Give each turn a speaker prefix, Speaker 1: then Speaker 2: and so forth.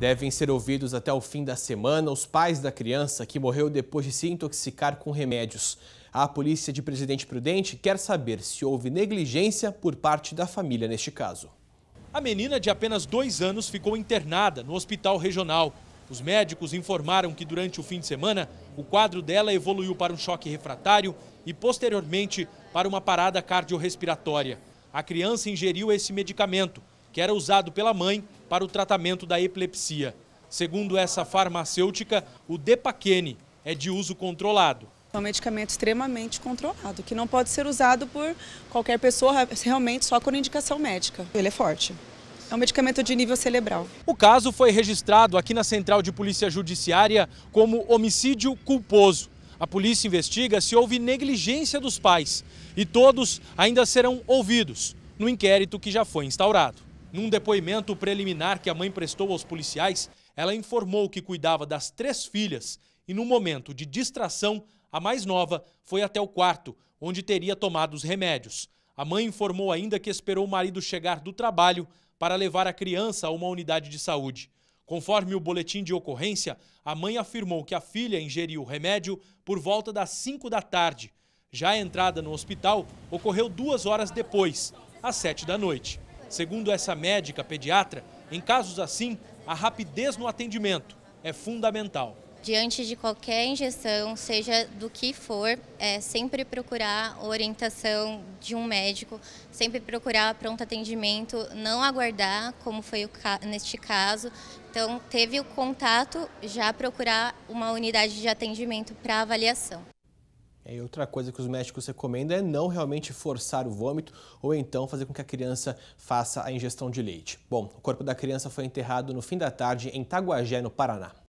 Speaker 1: Devem ser ouvidos até o fim da semana os pais da criança que morreu depois de se intoxicar com remédios. A polícia de Presidente Prudente quer saber se houve negligência por parte da família neste caso.
Speaker 2: A menina de apenas dois anos ficou internada no hospital regional. Os médicos informaram que durante o fim de semana o quadro dela evoluiu para um choque refratário e posteriormente para uma parada cardiorrespiratória. A criança ingeriu esse medicamento, que era usado pela mãe para o tratamento da epilepsia. Segundo essa farmacêutica, o Depaquene é de uso controlado.
Speaker 3: É um medicamento extremamente controlado, que não pode ser usado por qualquer pessoa, realmente só com indicação médica. Ele é forte. É um medicamento de nível cerebral.
Speaker 2: O caso foi registrado aqui na Central de Polícia Judiciária como homicídio culposo. A polícia investiga se houve negligência dos pais e todos ainda serão ouvidos no inquérito que já foi instaurado. Num depoimento preliminar que a mãe prestou aos policiais, ela informou que cuidava das três filhas e, no momento de distração, a mais nova foi até o quarto, onde teria tomado os remédios. A mãe informou ainda que esperou o marido chegar do trabalho para levar a criança a uma unidade de saúde. Conforme o boletim de ocorrência, a mãe afirmou que a filha ingeriu o remédio por volta das 5 da tarde. Já a entrada no hospital ocorreu duas horas depois, às 7 da noite. Segundo essa médica pediatra, em casos assim, a rapidez no atendimento é fundamental.
Speaker 4: Diante de qualquer injeção, seja do que for, é sempre procurar orientação de um médico, sempre procurar pronto atendimento, não aguardar, como foi ca neste caso. Então, teve o contato, já procurar uma unidade de atendimento para avaliação.
Speaker 1: É, e outra coisa que os médicos recomendam é não realmente forçar o vômito ou então fazer com que a criança faça a ingestão de leite. Bom, o corpo da criança foi enterrado no fim da tarde em Taguagé, no Paraná.